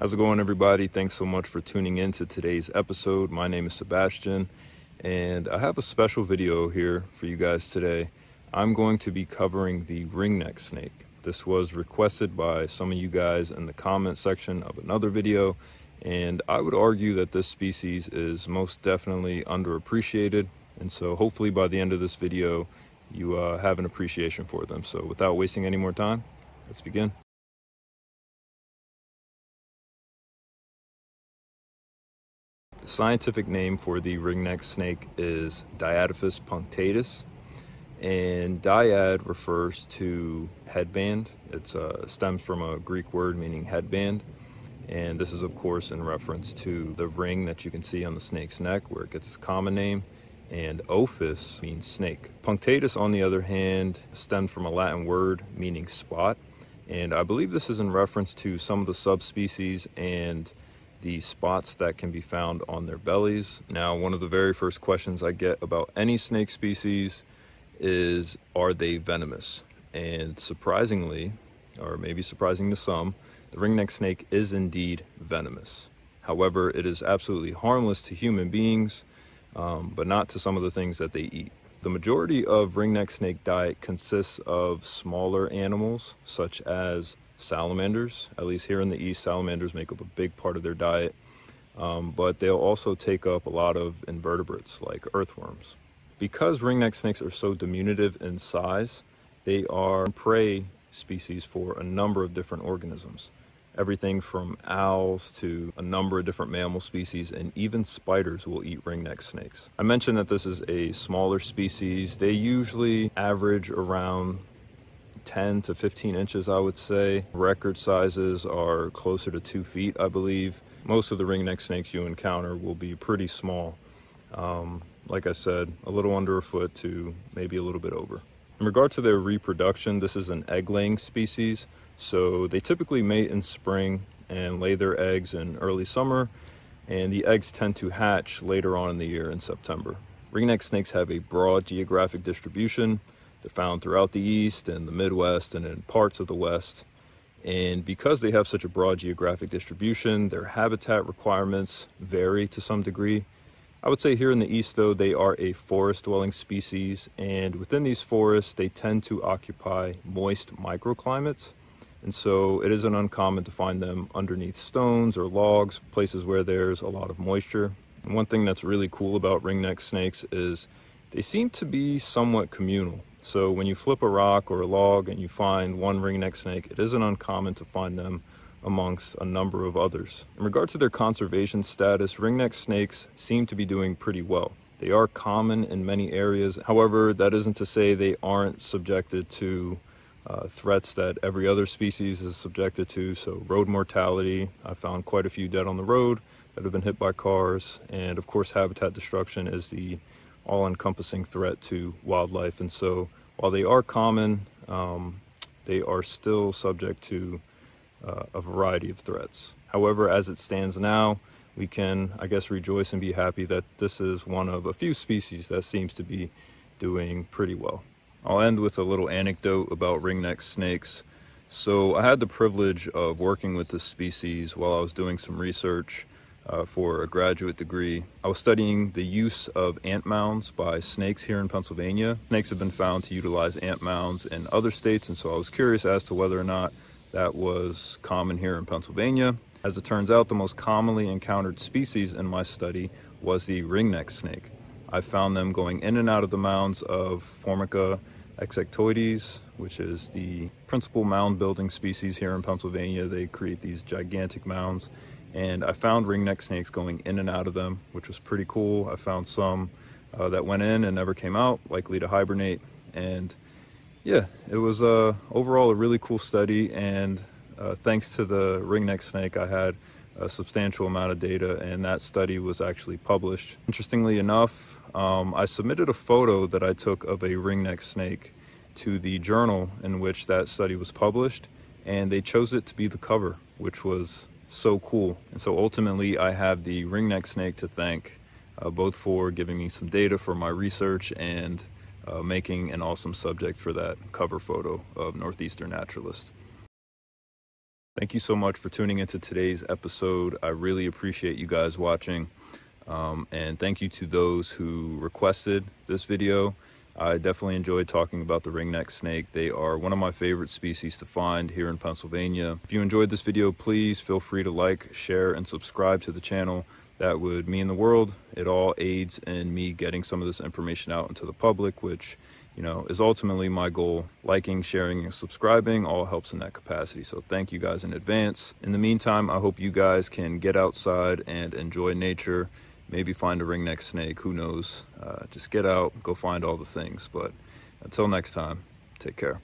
How's it going, everybody? Thanks so much for tuning in to today's episode. My name is Sebastian, and I have a special video here for you guys today. I'm going to be covering the ringneck snake. This was requested by some of you guys in the comment section of another video, and I would argue that this species is most definitely underappreciated, and so hopefully by the end of this video, you uh, have an appreciation for them. So without wasting any more time, let's begin. scientific name for the ringneck snake is Diadophis punctatus, and dyad refers to headband. It uh, stems from a Greek word meaning headband, and this is of course in reference to the ring that you can see on the snake's neck where it gets its common name, and ophis means snake. Punctatus, on the other hand, stems from a Latin word meaning spot, and I believe this is in reference to some of the subspecies and the spots that can be found on their bellies. Now, one of the very first questions I get about any snake species is are they venomous? And surprisingly, or maybe surprising to some, the ringneck snake is indeed venomous. However, it is absolutely harmless to human beings, um, but not to some of the things that they eat. The majority of ringneck snake diet consists of smaller animals, such as salamanders, at least here in the east, salamanders make up a big part of their diet. Um, but they'll also take up a lot of invertebrates like earthworms. Because ringneck snakes are so diminutive in size, they are prey species for a number of different organisms. Everything from owls to a number of different mammal species and even spiders will eat ringneck snakes. I mentioned that this is a smaller species. They usually average around 10 to 15 inches, I would say. Record sizes are closer to two feet, I believe. Most of the ringneck snakes you encounter will be pretty small. Um, like I said, a little under a foot to maybe a little bit over. In regard to their reproduction, this is an egg-laying species. So they typically mate in spring and lay their eggs in early summer, and the eggs tend to hatch later on in the year in September. Ringneck snakes have a broad geographic distribution, they're found throughout the East and the Midwest and in parts of the West. And because they have such a broad geographic distribution, their habitat requirements vary to some degree. I would say here in the East, though, they are a forest dwelling species, and within these forests, they tend to occupy moist microclimates. And so it isn't uncommon to find them underneath stones or logs, places where there's a lot of moisture. And one thing that's really cool about ringneck snakes is they seem to be somewhat communal. So when you flip a rock or a log and you find one ringneck snake, it isn't uncommon to find them amongst a number of others. In regard to their conservation status, ringneck snakes seem to be doing pretty well. They are common in many areas. However, that isn't to say they aren't subjected to uh, threats that every other species is subjected to. So road mortality, I found quite a few dead on the road that have been hit by cars. And of course, habitat destruction is the all-encompassing threat to wildlife. And so while they are common, um, they are still subject to uh, a variety of threats. However, as it stands now, we can, I guess, rejoice and be happy that this is one of a few species that seems to be doing pretty well. I'll end with a little anecdote about ringneck snakes. So I had the privilege of working with this species while I was doing some research uh, for a graduate degree. I was studying the use of ant mounds by snakes here in Pennsylvania. Snakes have been found to utilize ant mounds in other states, and so I was curious as to whether or not that was common here in Pennsylvania. As it turns out, the most commonly encountered species in my study was the ringneck snake. I found them going in and out of the mounds of Formica exectoides, which is the principal mound building species here in Pennsylvania. They create these gigantic mounds and I found ringneck snakes going in and out of them, which was pretty cool. I found some uh, that went in and never came out, likely to hibernate. And yeah, it was uh, overall a really cool study. And uh, thanks to the ringneck snake, I had a substantial amount of data, and that study was actually published. Interestingly enough, um, I submitted a photo that I took of a ringneck snake to the journal in which that study was published, and they chose it to be the cover, which was so cool. And so ultimately I have the ringneck snake to thank uh, both for giving me some data for my research and uh, making an awesome subject for that cover photo of Northeastern Naturalist. Thank you so much for tuning into today's episode. I really appreciate you guys watching. Um, and thank you to those who requested this video I definitely enjoy talking about the ringneck snake. They are one of my favorite species to find here in Pennsylvania. If you enjoyed this video, please feel free to like, share, and subscribe to the channel. That would mean the world. It all aids in me getting some of this information out into the public, which you know, is ultimately my goal. Liking, sharing, and subscribing all helps in that capacity. So thank you guys in advance. In the meantime, I hope you guys can get outside and enjoy nature maybe find a ringneck snake, who knows. Uh, just get out, go find all the things. But until next time, take care.